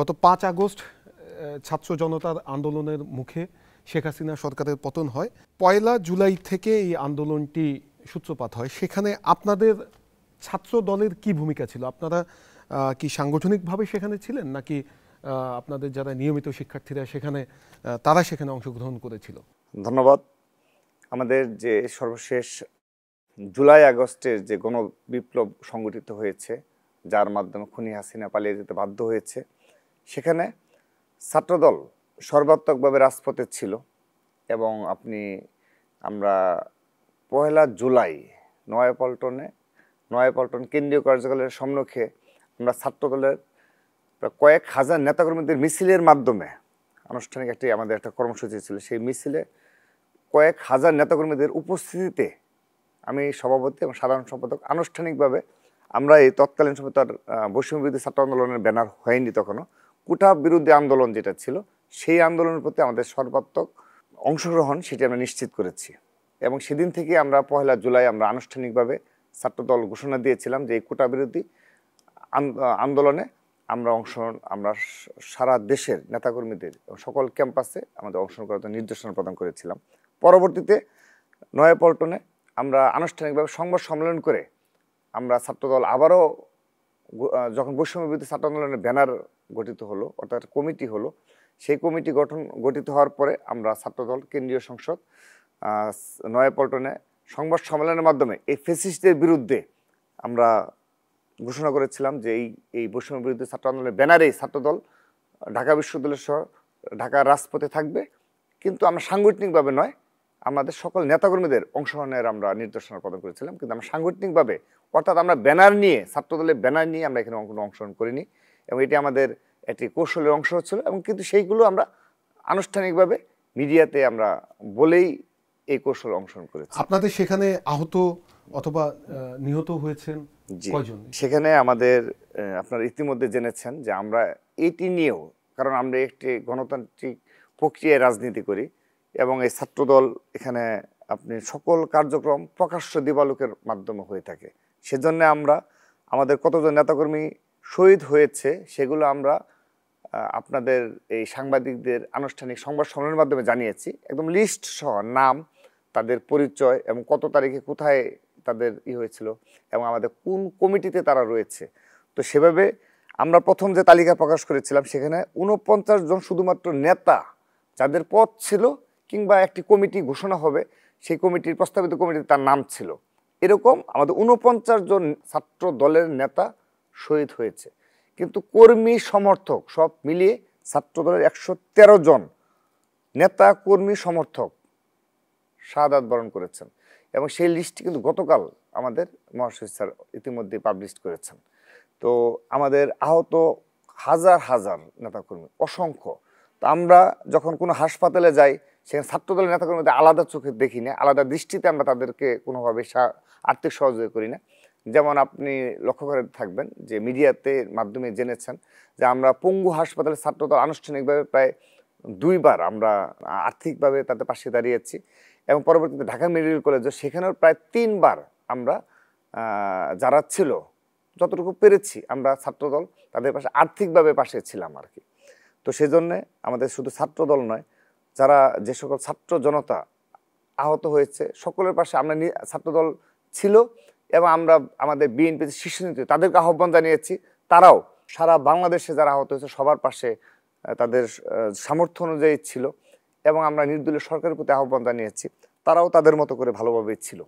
গত পাঁচ আগস্ট ছাত্র জনতার আন্দোলনের মুখে শেখ হাসিনা সরকারের পতন হয় পয়লা জুলাই থেকে এই আন্দোলনটি সূত্রপাত হয় সেখানে আপনাদের ছাত্র দলের কি ভূমিকা ছিল আপনারা কি সাংগঠনিকভাবে সেখানে ছিলেন নাকি আপনাদের যারা নিয়মিত শিক্ষার্থীরা সেখানে তারা সেখানে অংশগ্রহণ করেছিল ধন্যবাদ আমাদের যে সর্বশেষ জুলাই আগস্টের যে গণবিপ্লব সংগঠিত হয়েছে যার মাধ্যমে খুনি হাসিনা পালিয়ে যেতে বাধ্য হয়েছে সেখানে ছাত্রদল সর্বাত্মকভাবে রাজপথে ছিল এবং আপনি আমরা পহেলা জুলাই নয়াপল্টনে নয়াপল্টন কেন্দ্রীয় কার্যালয়ের সম্মুখে আমরা ছাত্রদলের কয়েক হাজার নেতাকর্মীদের মিছিলের মাধ্যমে আনুষ্ঠানিক একটি আমাদের একটা কর্মসূচি ছিল সেই মিছিলে কয়েক হাজার নেতাকর্মীদের উপস্থিতিতে আমি সভাপতি এবং সাধারণ সম্পাদক আনুষ্ঠানিকভাবে আমরা এই তৎকালীন সময় তার বৈষম্যবিরোধী ছাত্র আন্দোলনের ব্যানার হয়নি তখনও কোটা বিরুদ্ধে আন্দোলন যেটা ছিল সেই আন্দোলনের প্রতি আমাদের সর্বাত্মক অংশগ্রহণ সেটি আমরা নিশ্চিত করেছি এবং সেদিন থেকে আমরা পহেলা জুলাই আমরা আনুষ্ঠানিকভাবে ছাত্রদল ঘোষণা দিয়েছিলাম যে এই কোটা বিরোধী আন্দোলনে আমরা অংশ আমরা সারা দেশের নেতাকর্মীদের সকল ক্যাম্পাসে আমাদের অংশগ্রহণ করার নির্দেশনা প্রদান করেছিলাম পরবর্তীতে নয়াপল্টনে আমরা আনুষ্ঠানিকভাবে সংবাদ সম্মেলন করে আমরা ছাত্রদল আবারও যখন বৈষম্য বিরোধী ছাত্র আন্দোলনের ব্যানার গঠিত হলো অর্থাৎ কমিটি হলো সেই কমিটি গঠন গঠিত হওয়ার পরে আমরা ছাত্রদল কেন্দ্রীয় সংসদ নয়াপল্টনে সংবাদ সম্মেলনের মাধ্যমে এই ফেসিস্টদের বিরুদ্ধে আমরা ঘোষণা করেছিলাম যে এই এই বৈষম্য বিরুদ্ধে ছাত্র আন্দোলনের ব্যানারেই ছাত্রদল ঢাকা বিশ্ববিদ্যালয় সহ ঢাকার রাজপথে থাকবে কিন্তু আমরা সাংগঠনিকভাবে নয় আমাদের সকল নেতাকর্মীদের অংশগ্রহণের আমরা নির্দেশনা প্রদান করেছিলাম কিন্তু আমরা সাংগঠনিকভাবে অর্থাৎ আমরা ব্যানার নিয়ে ছাত্রদলের ব্যানার নিয়ে আমরা এখানে কোনো অংশগ্রহণ করিনি এবং এটি আমাদের একটি কৌশলের অংশ হচ্ছিল এবং কিন্তু সেইগুলো আমরা আনুষ্ঠানিকভাবে মিডিয়াতে আমরা বলেই এই কৌশল অংশগ্রহণ করেছি আপনাদের সেখানে আহত অথবা নিহত হয়েছেন সেখানে আমাদের আপনারা ইতিমধ্যে জেনেছেন যে আমরা এটি নিয়েও কারণ আমরা একটি গণতান্ত্রিক প্রক্রিয়ায় রাজনীতি করি এবং এই ছাত্রদল এখানে আপনি সকল কার্যক্রম প্রকাশ্য দিবালোকের মাধ্যমে হয়ে থাকে সেজন্য আমরা আমাদের কতজন নেতাকর্মী শহীদ হয়েছে সেগুলো আমরা আপনাদের এই সাংবাদিকদের আনুষ্ঠানিক সংবাদ সম্মেলনের মাধ্যমে জানিয়েছি একদম লিস্ট সহ নাম তাদের পরিচয় এবং কত তারিখে কোথায় তাদের ই হয়েছিল এবং আমাদের কোন কমিটিতে তারা রয়েছে তো সেভাবে আমরা প্রথম যে তালিকা প্রকাশ করেছিলাম সেখানে উনপঞ্চাশ জন শুধুমাত্র নেতা যাদের পথ ছিল কিংবা একটি কমিটি ঘোষণা হবে সেই কমিটির প্রস্তাবিত কমিটিতে তার নাম ছিল এরকম আমাদের উনপঞ্চাশ জন ছাত্র দলের নেতা শহীদ হয়েছে কিন্তু কর্মী সমর্থক সব মিলিয়ে ছাত্র দলের একশো তেরো জন নেতা কর্মী সমর্থক সাদাত বরণ করেছেন এবং সেই লিস্টটি কিন্তু গতকাল আমাদের মহাসচিব স্যার ইতিমধ্যে পাবলিশ করেছেন তো আমাদের আহত হাজার হাজার নেতাকর্মী অসংখ্য তো আমরা যখন কোনো হাসপাতালে যাই সেখানে ছাত্রদলের নেতাকর্মীদের আলাদা চোখে দেখি না আলাদা দৃষ্টিতে আমরা তাদেরকে কোনোভাবে আর্থিক সহযোগিতা করি না যেমন আপনি লক্ষ্য করে থাকবেন যে মিডিয়াতে মাধ্যমে জেনেছেন যে আমরা পঙ্গু হাসপাতালের ছাত্রদল আনুষ্ঠানিকভাবে প্রায় দুইবার আমরা আর্থিকভাবে তাদের পাশে দাঁড়িয়েছি এবং পরবর্তীতে ঢাকা মেডিকেল কলেজ সেখানেও প্রায় তিনবার আমরা যারা ছিল যতটুকু পেরেছি আমরা ছাত্রদল তাদের পাশে আর্থিকভাবে পাশে ছিলাম আর কি তো সেজন্যে আমাদের শুধু ছাত্রদল নয় যারা যে সকল ছাত্র জনতা আহত হয়েছে সকলের পাশে আমরা ছাত্রদল ছিল এবং আমরা আমাদের বিএনপি শীর্ষ নেতৃত্ব তাদেরকে আহ্বান জানিয়েছি তারাও সারা বাংলাদেশে যারা আহত হয়েছে সবার পাশে তাদের সামর্থ্য অনুযায়ী ছিল এবং আমরা নির্দলীয় সরকারের প্রতি আহ্বান জানিয়েছি তারাও তাদের মতো করে ভালোভাবে ছিল